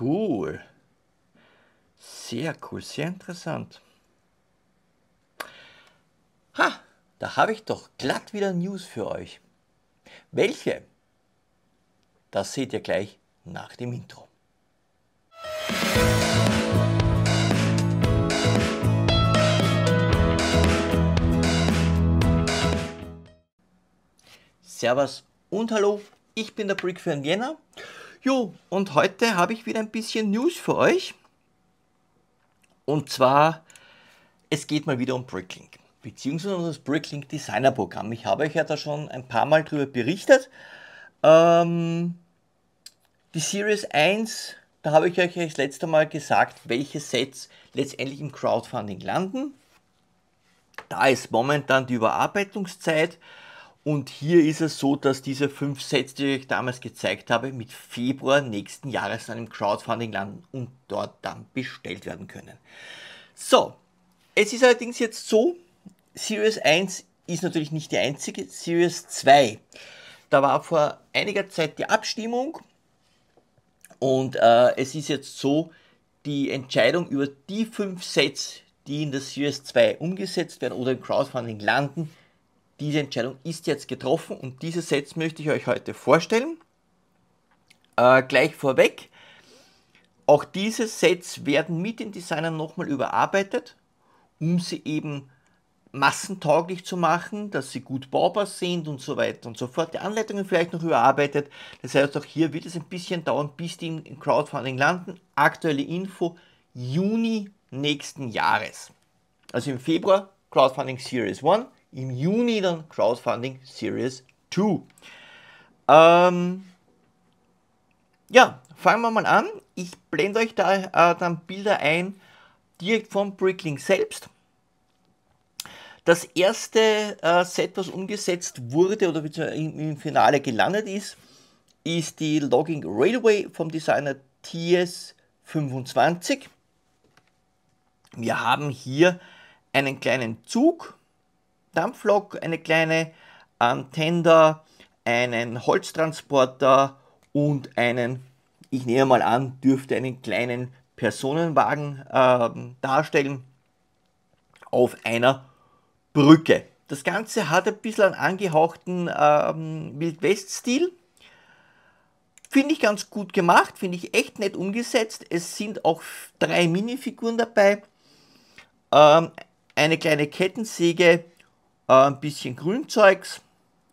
Cool. Sehr cool, sehr interessant. Ha, da habe ich doch glatt wieder News für euch. Welche? Das seht ihr gleich nach dem Intro. Servus und hallo, ich bin der Brick für Vienna Jo, und heute habe ich wieder ein bisschen News für euch. Und zwar, es geht mal wieder um Bricklink, beziehungsweise um das Bricklink Designer Programm. Ich habe euch ja da schon ein paar Mal drüber berichtet. Ähm, die Series 1, da habe ich euch das letzte Mal gesagt, welche Sets letztendlich im Crowdfunding landen. Da ist momentan die Überarbeitungszeit. Und hier ist es so, dass diese fünf Sets, die ich euch damals gezeigt habe, mit Februar nächsten Jahres an einem Crowdfunding landen und dort dann bestellt werden können. So, es ist allerdings jetzt so, Series 1 ist natürlich nicht die einzige, Series 2. Da war vor einiger Zeit die Abstimmung und äh, es ist jetzt so, die Entscheidung über die fünf Sets, die in der Series 2 umgesetzt werden oder im Crowdfunding landen, diese Entscheidung ist jetzt getroffen und diese Sets möchte ich euch heute vorstellen. Äh, gleich vorweg, auch diese Sets werden mit den Designern nochmal überarbeitet, um sie eben massentauglich zu machen, dass sie gut baubar sind und so weiter und so fort. Die Anleitungen vielleicht noch überarbeitet. Das heißt, auch hier wird es ein bisschen dauern, bis die im Crowdfunding landen. Aktuelle Info, Juni nächsten Jahres. Also im Februar Crowdfunding Series 1, im Juni dann Crowdfunding Series 2. Ähm, ja, fangen wir mal an. Ich blende euch da äh, dann Bilder ein, direkt vom Bricklink selbst. Das erste äh, Set, was umgesetzt wurde oder im, im Finale gelandet ist, ist die Logging Railway vom Designer TS25. Wir haben hier einen kleinen Zug Dampflok, eine kleine Antender, einen Holztransporter und einen, ich nehme mal an, dürfte einen kleinen Personenwagen äh, darstellen auf einer Brücke. Das Ganze hat ein bisschen einen angehauchten ähm, Wildwest-Stil. Finde ich ganz gut gemacht, finde ich echt nett umgesetzt. Es sind auch drei Minifiguren dabei, ähm, eine kleine Kettensäge, äh, ein bisschen Grünzeugs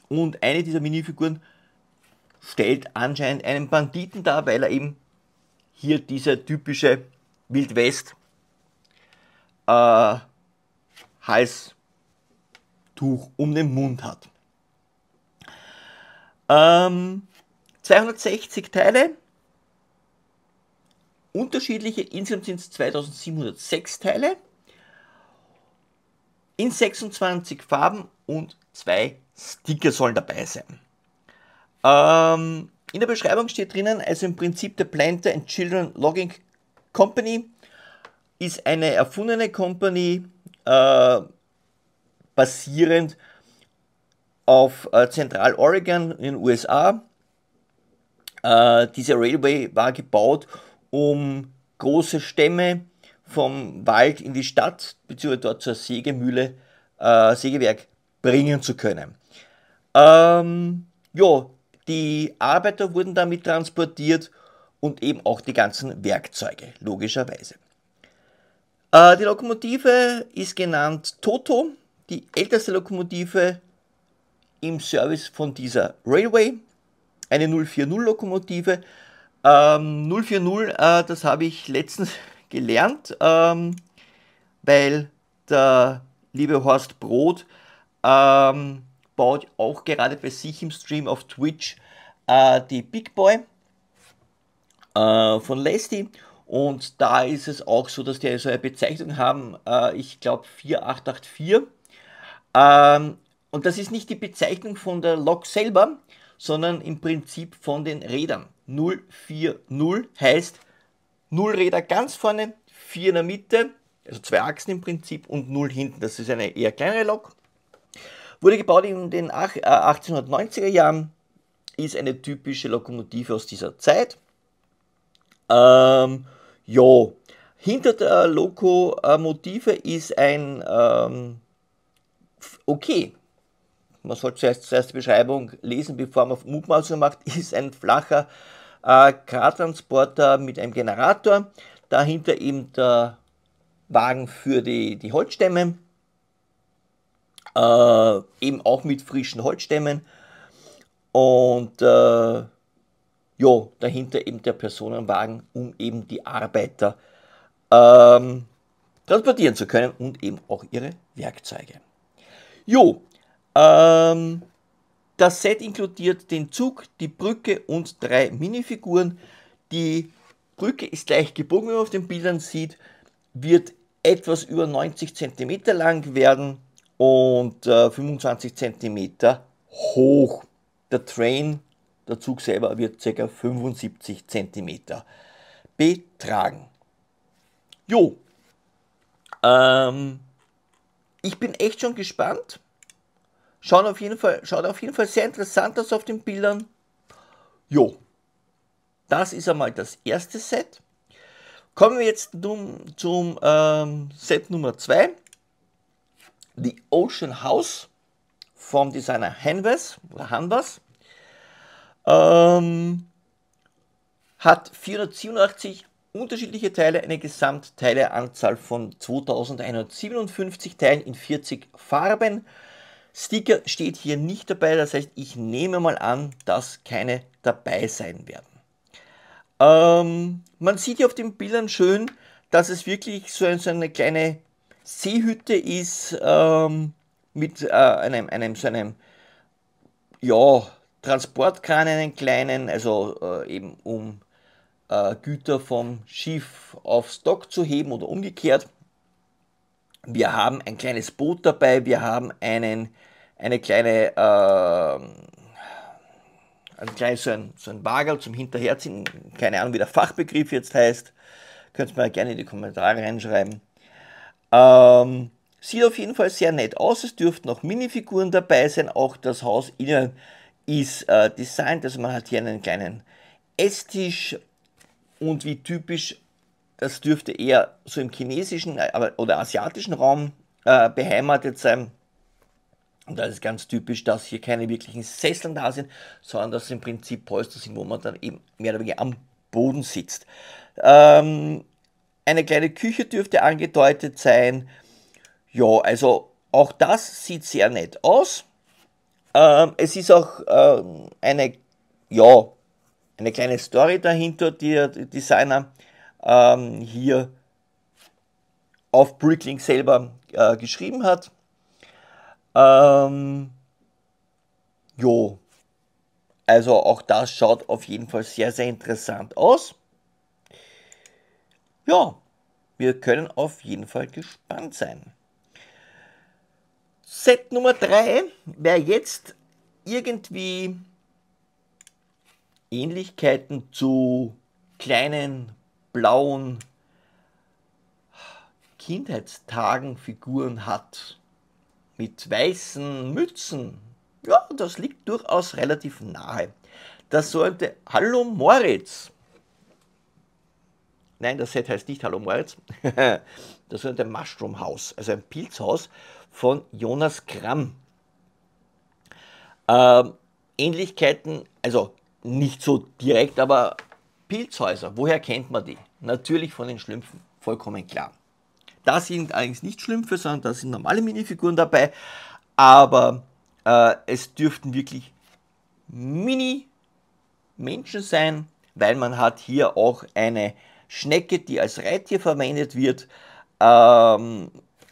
und eine dieser Minifiguren stellt anscheinend einen Banditen dar, weil er eben hier diese typische Wildwest äh, Halstuch um den Mund hat. Ähm, 260 Teile, unterschiedliche, insgesamt sind es 2706 Teile in 26 Farben und zwei Sticker sollen dabei sein. Ähm, in der Beschreibung steht drinnen, also im Prinzip der Planter and Children Logging Company ist eine erfundene Company äh, basierend auf äh, Zentral Oregon in den USA. Äh, diese Railway war gebaut, um große Stämme vom Wald in die Stadt bzw. dort zur Sägemühle, äh, Sägewerk bringen zu können. Ähm, ja, die Arbeiter wurden damit transportiert und eben auch die ganzen Werkzeuge, logischerweise. Äh, die Lokomotive ist genannt Toto, die älteste Lokomotive im Service von dieser Railway, eine 040-Lokomotive. Ähm, 040, äh, das habe ich letztens gelernt, ähm, weil der liebe Horst Brot ähm, baut auch gerade bei sich im Stream auf Twitch äh, die Big Boy äh, von Lesti. Und da ist es auch so, dass die so eine Bezeichnung haben, äh, ich glaube 4884. Ähm, und das ist nicht die Bezeichnung von der Lok selber, sondern im Prinzip von den Rädern. 040 heißt Null Räder ganz vorne, vier in der Mitte, also zwei Achsen im Prinzip und null hinten. Das ist eine eher kleinere Lok. Wurde gebaut in den 1890er äh, Jahren, ist eine typische Lokomotive aus dieser Zeit. Ähm, ja, hinter der Lokomotive ist ein ähm, okay. Man sollte zuerst, zuerst die Beschreibung lesen, bevor man Mutmaßungen macht, ist ein flacher äh, transporter mit einem Generator, dahinter eben der Wagen für die, die Holzstämme, äh, eben auch mit frischen Holzstämmen und äh, ja, dahinter eben der Personenwagen, um eben die Arbeiter ähm, transportieren zu können und eben auch ihre Werkzeuge. Jo, ähm, das Set inkludiert den Zug, die Brücke und drei Minifiguren. Die Brücke ist leicht gebogen, wie man auf den Bildern sieht, wird etwas über 90 cm lang werden und äh, 25 cm hoch. Der Train, der Zug selber, wird ca. 75 cm betragen. Jo, ähm, ich bin echt schon gespannt Schaut auf jeden Fall, schaut auf jeden Fall sehr interessant aus auf den Bildern. Jo, das ist einmal das erste Set. Kommen wir jetzt zum, zum ähm, Set Nummer 2. The Ocean House vom Designer Hanvas oder Hanvas. Ähm, hat 487 unterschiedliche Teile, eine Gesamtteileanzahl von 2157 Teilen in 40 Farben. Sticker steht hier nicht dabei, das heißt, ich nehme mal an, dass keine dabei sein werden. Ähm, man sieht hier auf den Bildern schön, dass es wirklich so, so eine kleine Seehütte ist ähm, mit äh, einem, einem, so einem ja, Transportkran, einen kleinen, also äh, eben um äh, Güter vom Schiff aufs Dock zu heben oder umgekehrt. Wir haben ein kleines Boot dabei, wir haben einen eine kleine, äh, ein kleines, so ein, so ein Wagel zum Hinterherziehen, keine Ahnung, wie der Fachbegriff jetzt heißt, könnt ihr mir gerne in die Kommentare reinschreiben. Ähm, sieht auf jeden Fall sehr nett aus, es dürften auch Minifiguren dabei sein, auch das Haus innen ist äh, designt, also man hat hier einen kleinen Esstisch und wie typisch, das dürfte eher so im chinesischen aber, oder asiatischen Raum äh, beheimatet sein und das ist ganz typisch, dass hier keine wirklichen Sesseln da sind, sondern dass es im Prinzip Polster sind, wo man dann eben mehr oder weniger am Boden sitzt. Ähm, eine kleine Küche dürfte angedeutet sein. Ja, also auch das sieht sehr nett aus. Ähm, es ist auch ähm, eine, ja, eine kleine Story dahinter, die der Designer ähm, hier auf Bricklink selber äh, geschrieben hat. Ähm, jo. Also auch das schaut auf jeden Fall sehr, sehr interessant aus. Ja, wir können auf jeden Fall gespannt sein. Set Nummer 3 wer jetzt irgendwie Ähnlichkeiten zu kleinen blauen Kindheitstagen Figuren hat mit weißen Mützen. Ja, das liegt durchaus relativ nahe. Das sollte Hallo Moritz. Nein, das Set heißt nicht Hallo Moritz. Das sollte ein Mushroom House, also ein Pilzhaus von Jonas Kramm. Ähm, Ähnlichkeiten, also nicht so direkt, aber Pilzhäuser, woher kennt man die? Natürlich von den Schlümpfen, vollkommen klar das sind allerdings nicht schlimm für, sondern da sind normale Minifiguren dabei. Aber äh, es dürften wirklich Mini-Menschen sein, weil man hat hier auch eine Schnecke, die als Reittier verwendet wird. Ähm,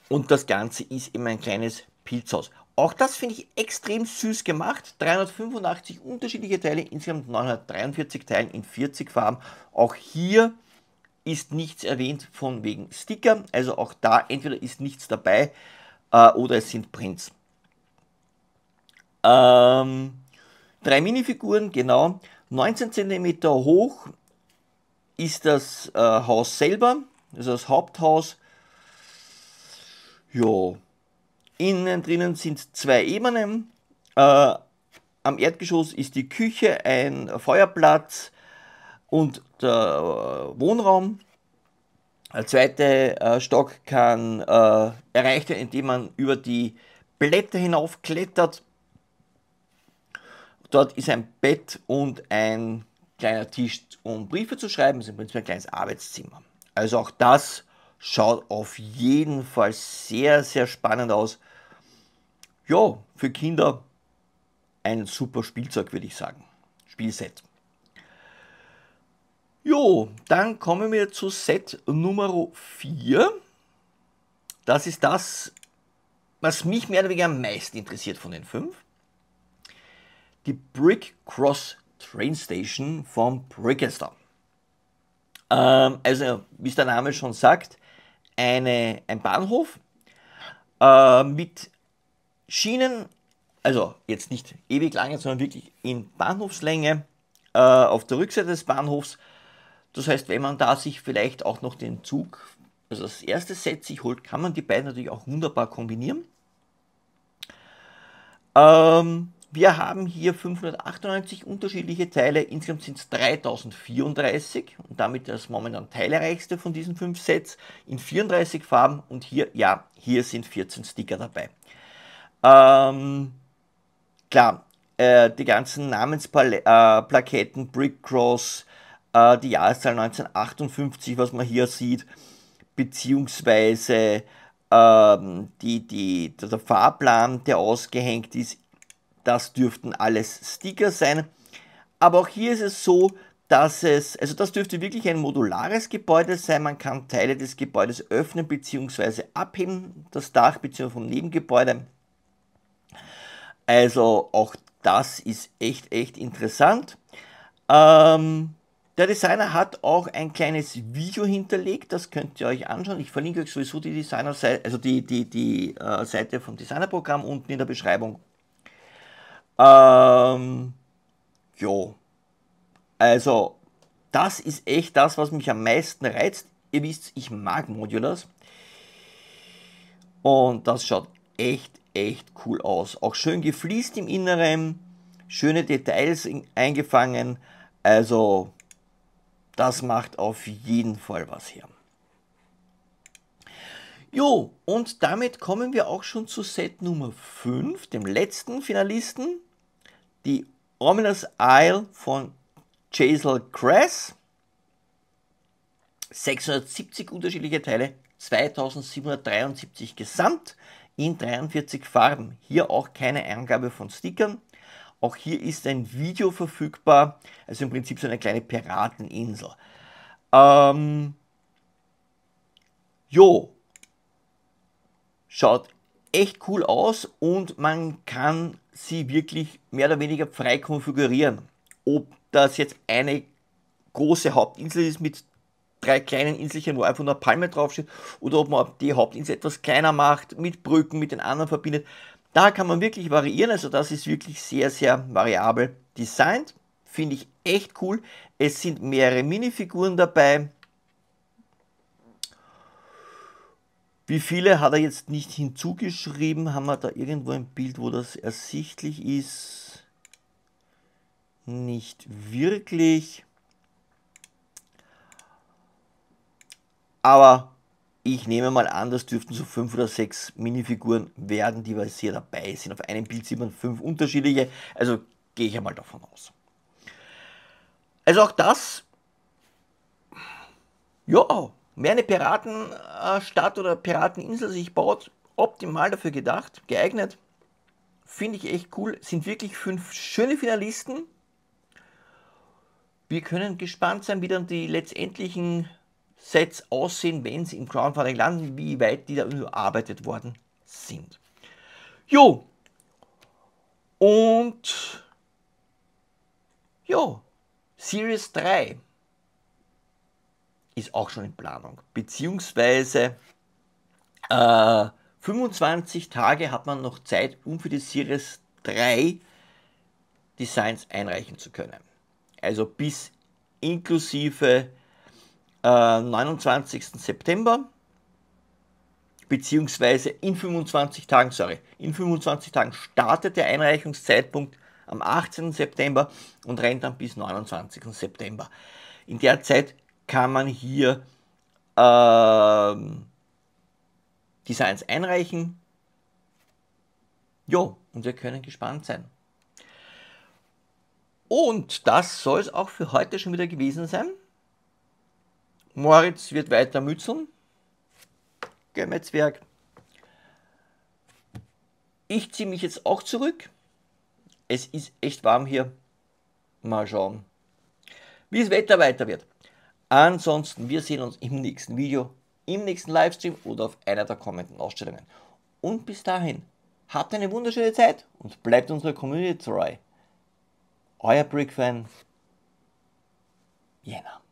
und das Ganze ist eben ein kleines Pilzhaus. Auch das finde ich extrem süß gemacht. 385 unterschiedliche Teile, insgesamt 943 Teile in 40 Farben. Auch hier ist nichts erwähnt von wegen Sticker. Also auch da entweder ist nichts dabei äh, oder es sind Prints. Ähm, drei Minifiguren, genau. 19 cm hoch ist das äh, Haus selber, also das Haupthaus. Ja, innen drinnen sind zwei Ebenen. Äh, am Erdgeschoss ist die Küche, ein Feuerplatz und äh, Wohnraum. Der zweite äh, Stock kann äh, erreicht werden, indem man über die Blätter hinaufklettert. Dort ist ein Bett und ein kleiner Tisch, um Briefe zu schreiben. Das ist im Prinzip ein kleines Arbeitszimmer. Also auch das schaut auf jeden Fall sehr, sehr spannend aus. Ja, für Kinder ein super Spielzeug, würde ich sagen. Spielset. Jo, dann kommen wir zu Set Nummer 4. Das ist das, was mich mehr oder weniger am meisten interessiert von den fünf. Die Brick Cross Train Station von Brickester. Ähm, also, wie es der Name schon sagt, eine, ein Bahnhof äh, mit Schienen, also jetzt nicht ewig lange, sondern wirklich in Bahnhofslänge äh, auf der Rückseite des Bahnhofs das heißt, wenn man da sich vielleicht auch noch den Zug, also das erste Set sich holt, kann man die beiden natürlich auch wunderbar kombinieren. Ähm, wir haben hier 598 unterschiedliche Teile, insgesamt sind es 3034 und damit das momentan teilreichste von diesen fünf Sets in 34 Farben und hier, ja, hier sind 14 Sticker dabei. Ähm, klar, äh, die ganzen Namensplaketten, äh, Brick Cross, äh, die Jahreszahl 1958, was man hier sieht, beziehungsweise ähm, die, die, der Fahrplan, der ausgehängt ist, das dürften alles Sticker sein. Aber auch hier ist es so, dass es, also das dürfte wirklich ein modulares Gebäude sein. Man kann Teile des Gebäudes öffnen bzw. abheben, das Dach bzw. vom Nebengebäude. Also auch das ist echt, echt interessant. Ähm, der Designer hat auch ein kleines Video hinterlegt, das könnt ihr euch anschauen. Ich verlinke euch sowieso die Designer-Seite, also die, die, die äh, Seite vom Designerprogramm unten in der Beschreibung. Ähm, jo. Also, das ist echt das, was mich am meisten reizt. Ihr wisst, ich mag Modulars. Und das schaut echt, echt cool aus. Auch schön gefliest im Inneren, schöne Details in, eingefangen. Also, das macht auf jeden Fall was her. Jo, und damit kommen wir auch schon zu Set Nummer 5, dem letzten Finalisten, die Ominous Isle von Chasel Cress. 670 unterschiedliche Teile, 2773 gesamt in 43 Farben. Hier auch keine Eingabe von Stickern. Auch hier ist ein Video verfügbar, also im Prinzip so eine kleine Pirateninsel. Ähm, jo, schaut echt cool aus und man kann sie wirklich mehr oder weniger frei konfigurieren. Ob das jetzt eine große Hauptinsel ist mit drei kleinen Inselchen, wo einfach nur eine Palme draufsteht, oder ob man die Hauptinsel etwas kleiner macht, mit Brücken, mit den anderen verbindet. Da kann man wirklich variieren, also das ist wirklich sehr, sehr variabel designt. Finde ich echt cool. Es sind mehrere Minifiguren dabei. Wie viele hat er jetzt nicht hinzugeschrieben? Haben wir da irgendwo ein Bild, wo das ersichtlich ist? Nicht wirklich. Aber ich nehme mal an, das dürften so fünf oder sechs Minifiguren werden, die wir sehr dabei sind. Auf einem Bild sieht man fünf unterschiedliche, also gehe ich einmal davon aus. Also auch das, ja, mehr eine Piratenstadt oder Pirateninsel sich baut, optimal dafür gedacht, geeignet. Finde ich echt cool. Sind wirklich fünf schöne Finalisten. Wir können gespannt sein, wie dann die letztendlichen Sets aussehen, wenn sie im Crowdfunding landen, wie weit die da überarbeitet worden sind. Jo, und Jo. Series 3 ist auch schon in Planung. Beziehungsweise äh, 25 Tage hat man noch Zeit, um für die Series 3 Designs einreichen zu können. Also bis inklusive 29. Äh, September, beziehungsweise in 25 Tagen, sorry, in 25 Tagen startet der Einreichungszeitpunkt am 18. September und rennt dann bis 29. September. In der Zeit kann man hier äh, Designs einreichen. Jo, und wir können gespannt sein. Und das soll es auch für heute schon wieder gewesen sein. Moritz wird weiter mützeln. Zwerg. Ich ziehe mich jetzt auch zurück. Es ist echt warm hier. Mal schauen, wie das Wetter weiter wird. Ansonsten, wir sehen uns im nächsten Video, im nächsten Livestream oder auf einer der kommenden Ausstellungen. Und bis dahin, habt eine wunderschöne Zeit und bleibt unserer Community treu. Euer Brickfan Jena.